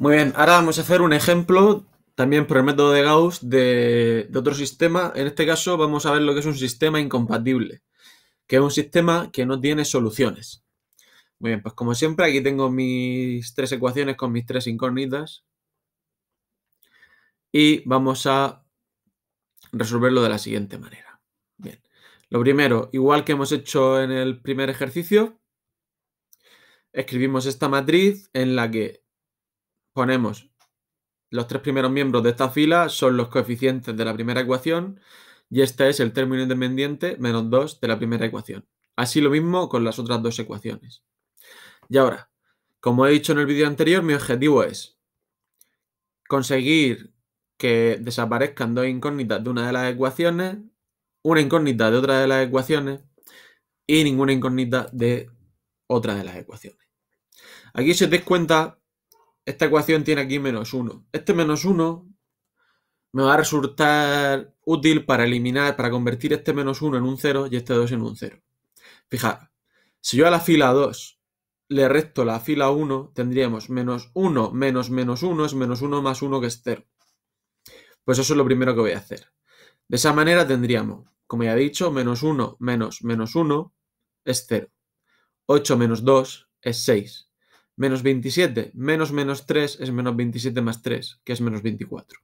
Muy bien, ahora vamos a hacer un ejemplo también por el método de Gauss de, otro sistema. En este caso vamos a ver lo que es un sistema incompatible, que es un sistema que no tiene soluciones. Muy bien, pues como siempre aquí tengo mis tres ecuaciones con mis tres incógnitas y vamos a resolverlo de la siguiente manera. Bien, lo primero, igual que hemos hecho en el primer ejercicio, escribimos esta matriz en la que ponemos los tres primeros miembros de esta fila son los coeficientes de la primera ecuación y este es el término independiente menos 2 de la primera ecuación. Así lo mismo con las otras dos ecuaciones. Y ahora, como he dicho en el vídeo anterior, mi objetivo es conseguir que desaparezcan dos incógnitas de una de las ecuaciones, una incógnita de otra de las ecuaciones y ninguna incógnita de otra de las ecuaciones. Aquí se os cuenta, esta ecuación tiene aquí menos 1. Este menos 1 me va a resultar útil para eliminar, para convertir este menos 1 en un 0 y este 2 en un 0. Fijaros, si yo a la fila 2 le resto la fila 1, tendríamos menos 1 menos menos 1 es menos 1 más 1 que es 0. Pues eso es lo primero que voy a hacer. De esa manera tendríamos, como ya he dicho, menos 1 menos menos 1 es 0. 8 menos 2 es 6 menos 27, menos menos 3 es menos 27 más 3, que es menos 24.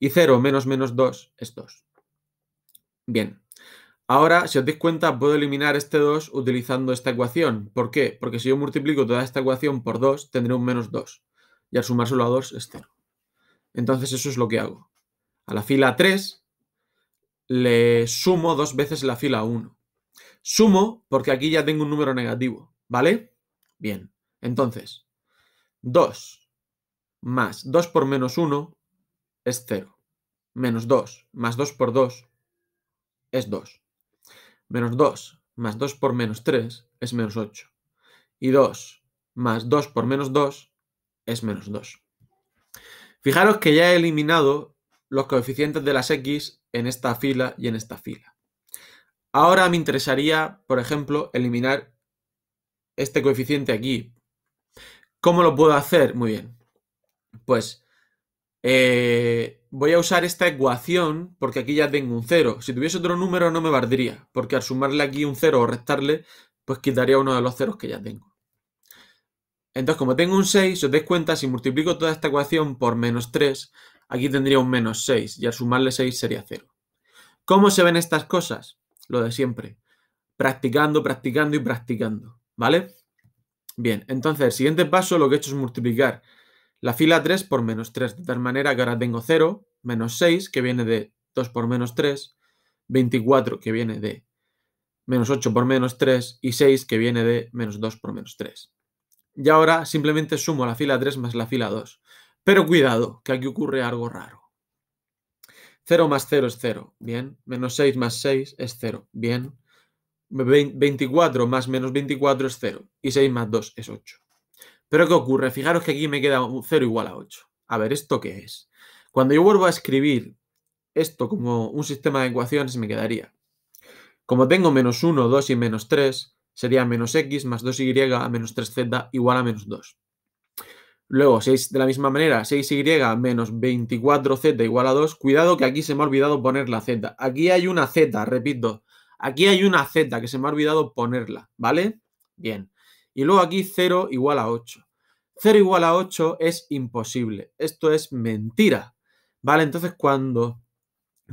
Y 0 menos menos 2 es 2. Bien. Ahora, si os dais cuenta, puedo eliminar este 2 utilizando esta ecuación. ¿Por qué? Porque si yo multiplico toda esta ecuación por 2, tendré un menos 2. Y al sumárselo a 2 es 0. Entonces eso es lo que hago. A la fila 3 le sumo dos veces la fila 1. Sumo porque aquí ya tengo un número negativo, ¿vale? Bien. Entonces, 2 más 2 por menos 1 es 0. Menos 2 más 2 por 2 es 2. Menos 2 más 2 por menos 3 es menos 8. Y 2 más 2 por menos 2 es menos 2. Fijaros que ya he eliminado los coeficientes de las x en esta fila y en esta fila. Ahora me interesaría, por ejemplo, eliminar este coeficiente aquí, ¿Cómo lo puedo hacer? Muy bien. Pues eh, voy a usar esta ecuación porque aquí ya tengo un 0. Si tuviese otro número no me valdría, porque al sumarle aquí un 0 o restarle, pues quitaría uno de los ceros que ya tengo. Entonces, como tengo un 6, os dais cuenta, si multiplico toda esta ecuación por menos 3, aquí tendría un menos 6 y al sumarle 6 sería 0. ¿Cómo se ven estas cosas? Lo de siempre. Practicando, practicando y practicando, ¿vale? Bien, entonces el siguiente paso lo que he hecho es multiplicar la fila 3 por menos 3, de tal manera que ahora tengo 0, menos 6, que viene de 2 por menos 3, 24, que viene de menos 8 por menos 3, y 6, que viene de menos 2 por menos 3. Y ahora simplemente sumo la fila 3 más la fila 2. Pero cuidado, que aquí ocurre algo raro. 0 más 0 es 0, bien. Menos 6 más 6 es 0, bien. 24 más menos 24 es 0 y 6 más 2 es 8. Pero ¿qué ocurre? Fijaros que aquí me queda 0 igual a 8. A ver, ¿esto qué es? Cuando yo vuelvo a escribir esto como un sistema de ecuaciones me quedaría. Como tengo menos 1, 2 y menos 3, sería menos x más 2y menos 3z igual a menos 2. Luego, 6, de la misma manera, 6y menos 24z igual a 2. Cuidado que aquí se me ha olvidado poner la z. Aquí hay una z, repito, Aquí hay una z que se me ha olvidado ponerla, ¿vale? Bien. Y luego aquí 0 igual a 8. 0 igual a 8 es imposible. Esto es mentira. ¿Vale? Entonces cuando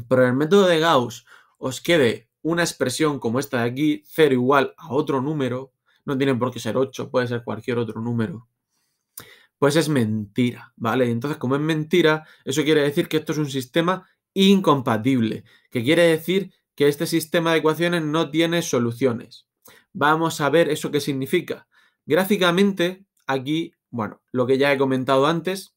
por el método de Gauss os quede una expresión como esta de aquí, 0 igual a otro número, no tiene por qué ser 8, puede ser cualquier otro número, pues es mentira, ¿vale? Entonces, como es mentira, eso quiere decir que esto es un sistema incompatible, que quiere decir que este sistema de ecuaciones no tiene soluciones. Vamos a ver eso qué significa. Gráficamente, aquí, bueno, lo que ya he comentado antes,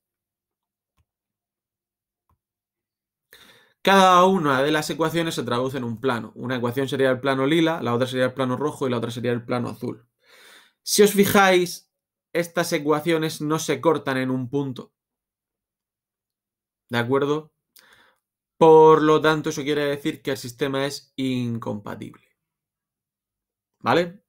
Cada una de las ecuaciones se traduce en un plano. Una ecuación sería el plano lila, la otra sería el plano rojo y la otra sería el plano azul. Si os fijáis, estas ecuaciones no se cortan en un punto. ¿De acuerdo? Por lo tanto, eso quiere decir que el sistema es incompatible. ¿Vale?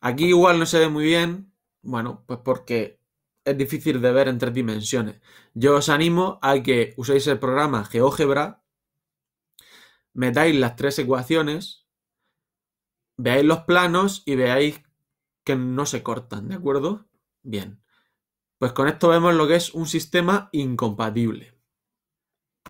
Aquí igual no se ve muy bien. Bueno, pues porque es difícil de ver en tres dimensiones. Yo os animo a que uséis el programa GeoGebra, metáis las tres ecuaciones, veáis los planos y veáis que no se cortan, ¿de acuerdo? Bien. Pues con esto vemos lo que es un sistema incompatible.